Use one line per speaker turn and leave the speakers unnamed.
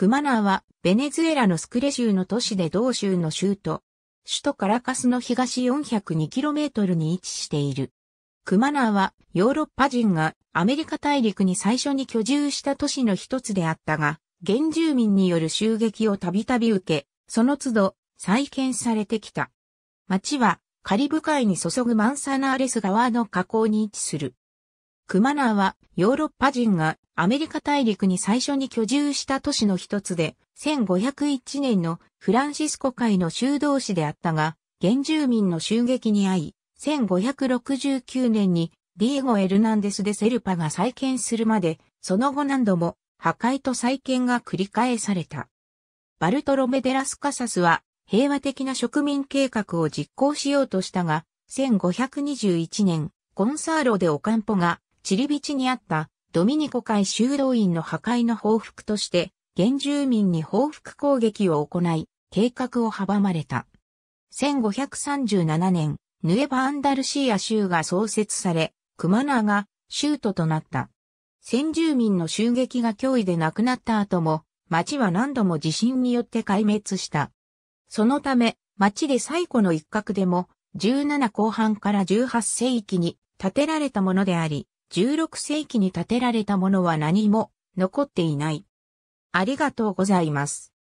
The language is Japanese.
クマナーは、ベネズエラのスクレ州の都市で同州の州都。首都カラカスの東 402km に位置している。クマナーは、ヨーロッパ人がアメリカ大陸に最初に居住した都市の一つであったが、原住民による襲撃をたびたび受け、その都度、再建されてきた。町は、カリブ海に注ぐマンサナーレス川の河口に位置する。クマナーはヨーロッパ人がアメリカ大陸に最初に居住した都市の一つで、1501年のフランシスコ会の修道士であったが、原住民の襲撃に遭い、1569年にディエゴ・エルナンデス・デ・セルパが再建するまで、その後何度も破壊と再建が繰り返された。バルトロメ・デラス・カサスは平和的な植民計画を実行しようとしたが、1521年、ゴンサーロ・でオカンポがチリビチにあったドミニコ会修道院の破壊の報復として、原住民に報復攻撃を行い、計画を阻まれた。1537年、ヌエバ・アンダルシーア州が創設され、クマナーが州都となった。先住民の襲撃が脅威で亡くなった後も、町は何度も地震によって壊滅した。そのため、町で最古の一角でも、17後半から18世紀に建てられたものであり、16世紀に建てられたものは何も残っていない。ありが
とうございます。